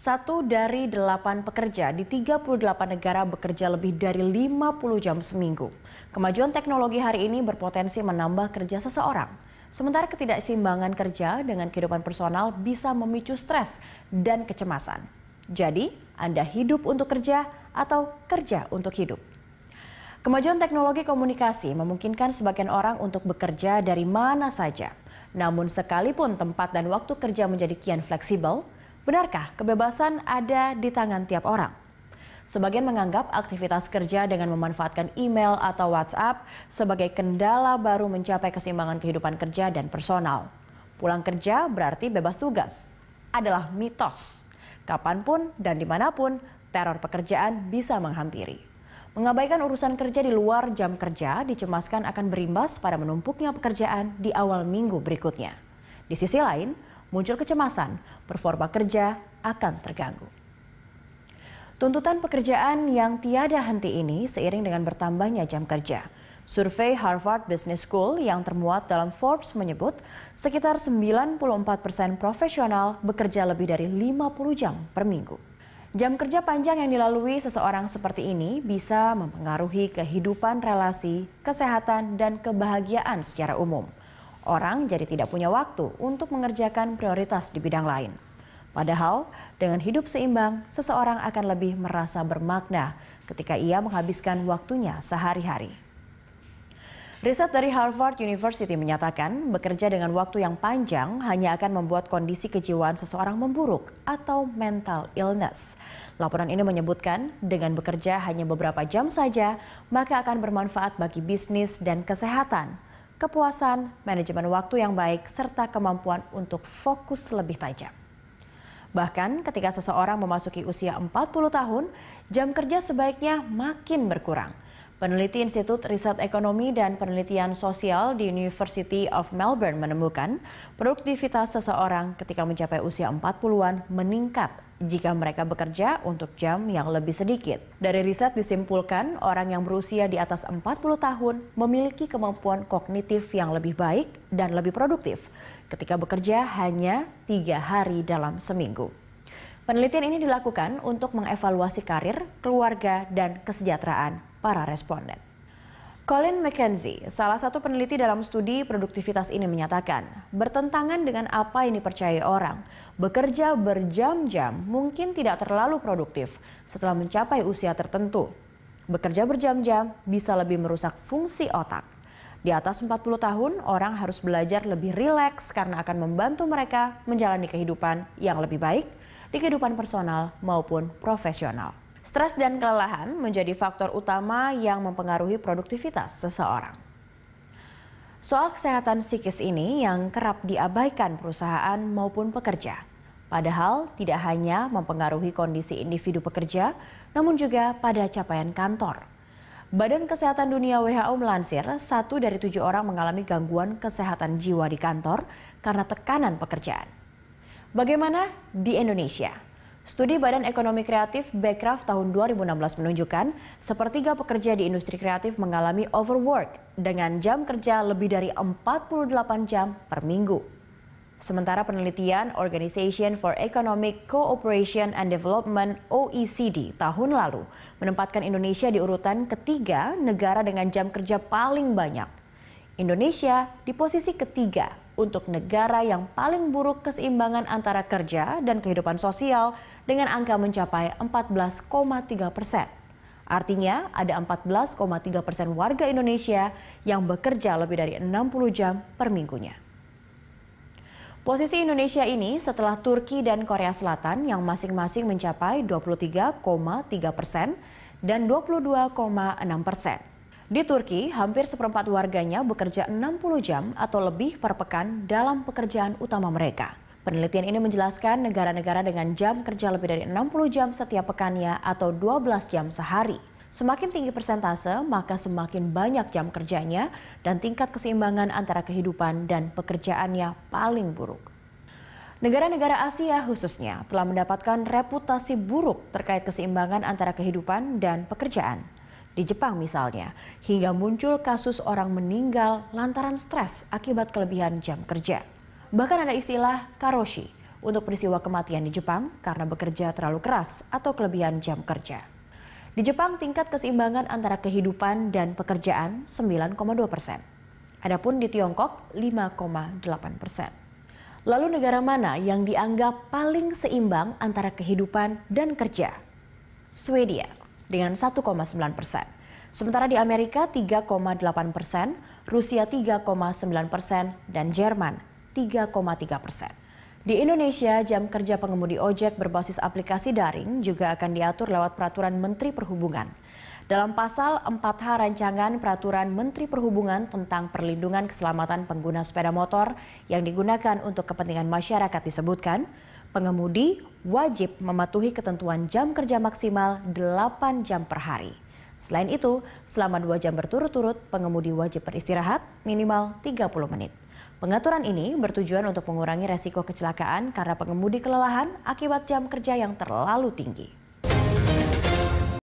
Satu dari delapan pekerja di 38 negara bekerja lebih dari 50 jam seminggu. Kemajuan teknologi hari ini berpotensi menambah kerja seseorang. Sementara ketidakseimbangan kerja dengan kehidupan personal bisa memicu stres dan kecemasan. Jadi, Anda hidup untuk kerja atau kerja untuk hidup. Kemajuan teknologi komunikasi memungkinkan sebagian orang untuk bekerja dari mana saja. Namun sekalipun tempat dan waktu kerja menjadi kian fleksibel, Benarkah kebebasan ada di tangan tiap orang? Sebagian menganggap aktivitas kerja dengan memanfaatkan email atau WhatsApp sebagai kendala baru mencapai keseimbangan kehidupan kerja dan personal. Pulang kerja berarti bebas tugas. Adalah mitos. Kapanpun dan dimanapun, teror pekerjaan bisa menghampiri. Mengabaikan urusan kerja di luar jam kerja dicemaskan akan berimbas pada menumpuknya pekerjaan di awal minggu berikutnya. Di sisi lain, muncul kecemasan, performa kerja akan terganggu. Tuntutan pekerjaan yang tiada henti ini seiring dengan bertambahnya jam kerja. Survei Harvard Business School yang termuat dalam Forbes menyebut sekitar 94 persen profesional bekerja lebih dari 50 jam per minggu. Jam kerja panjang yang dilalui seseorang seperti ini bisa mempengaruhi kehidupan relasi, kesehatan, dan kebahagiaan secara umum. Orang jadi tidak punya waktu untuk mengerjakan prioritas di bidang lain. Padahal, dengan hidup seimbang, seseorang akan lebih merasa bermakna ketika ia menghabiskan waktunya sehari-hari. Riset dari Harvard University menyatakan, bekerja dengan waktu yang panjang hanya akan membuat kondisi kejiwaan seseorang memburuk atau mental illness. Laporan ini menyebutkan, dengan bekerja hanya beberapa jam saja, maka akan bermanfaat bagi bisnis dan kesehatan kepuasan, manajemen waktu yang baik, serta kemampuan untuk fokus lebih tajam. Bahkan ketika seseorang memasuki usia 40 tahun, jam kerja sebaiknya makin berkurang – Peneliti Institut Riset Ekonomi dan Penelitian Sosial di University of Melbourne menemukan produktivitas seseorang ketika mencapai usia 40-an meningkat jika mereka bekerja untuk jam yang lebih sedikit. Dari riset disimpulkan, orang yang berusia di atas 40 tahun memiliki kemampuan kognitif yang lebih baik dan lebih produktif ketika bekerja hanya tiga hari dalam seminggu. Penelitian ini dilakukan untuk mengevaluasi karir, keluarga, dan kesejahteraan para responden. Colin McKenzie, salah satu peneliti dalam studi produktivitas ini menyatakan, bertentangan dengan apa yang dipercaya orang, bekerja berjam-jam mungkin tidak terlalu produktif setelah mencapai usia tertentu. Bekerja berjam-jam bisa lebih merusak fungsi otak. Di atas 40 tahun, orang harus belajar lebih rileks karena akan membantu mereka menjalani kehidupan yang lebih baik di kehidupan personal maupun profesional. Stres dan kelelahan menjadi faktor utama yang mempengaruhi produktivitas seseorang. Soal kesehatan psikis ini yang kerap diabaikan perusahaan maupun pekerja. Padahal tidak hanya mempengaruhi kondisi individu pekerja, namun juga pada capaian kantor. Badan Kesehatan Dunia WHO melansir, satu dari tujuh orang mengalami gangguan kesehatan jiwa di kantor karena tekanan pekerjaan. Bagaimana di Indonesia? Studi Badan Ekonomi Kreatif Bekraf tahun 2016 menunjukkan sepertiga pekerja di industri kreatif mengalami overwork dengan jam kerja lebih dari 48 jam per minggu. Sementara penelitian Organization for Economic Cooperation and Development OECD tahun lalu menempatkan Indonesia di urutan ketiga negara dengan jam kerja paling banyak Indonesia di posisi ketiga untuk negara yang paling buruk keseimbangan antara kerja dan kehidupan sosial dengan angka mencapai 14,3 persen. Artinya ada 14,3 persen warga Indonesia yang bekerja lebih dari 60 jam per minggunya. Posisi Indonesia ini setelah Turki dan Korea Selatan yang masing-masing mencapai 23,3 persen dan 22,6 persen. Di Turki, hampir seperempat warganya bekerja 60 jam atau lebih per pekan dalam pekerjaan utama mereka. Penelitian ini menjelaskan negara-negara dengan jam kerja lebih dari 60 jam setiap pekannya atau 12 jam sehari. Semakin tinggi persentase, maka semakin banyak jam kerjanya dan tingkat keseimbangan antara kehidupan dan pekerjaannya paling buruk. Negara-negara Asia khususnya telah mendapatkan reputasi buruk terkait keseimbangan antara kehidupan dan pekerjaan. Di Jepang misalnya, hingga muncul kasus orang meninggal lantaran stres akibat kelebihan jam kerja. Bahkan ada istilah karoshi untuk peristiwa kematian di Jepang karena bekerja terlalu keras atau kelebihan jam kerja. Di Jepang tingkat keseimbangan antara kehidupan dan pekerjaan 9,2 persen. Adapun di Tiongkok 5,8 persen. Lalu negara mana yang dianggap paling seimbang antara kehidupan dan kerja? Swedia dengan 1,9 persen. Sementara di Amerika 3,8 persen, Rusia 3,9 persen, dan Jerman 3,3 persen. Di Indonesia, jam kerja pengemudi ojek berbasis aplikasi daring juga akan diatur lewat peraturan Menteri Perhubungan. Dalam pasal 4H rancangan peraturan Menteri Perhubungan tentang perlindungan keselamatan pengguna sepeda motor yang digunakan untuk kepentingan masyarakat disebutkan, pengemudi wajib mematuhi ketentuan jam kerja maksimal 8 jam per hari. Selain itu, selama 2 jam berturut-turut, pengemudi wajib beristirahat minimal 30 menit. Pengaturan ini bertujuan untuk mengurangi resiko kecelakaan karena pengemudi kelelahan akibat jam kerja yang terlalu tinggi.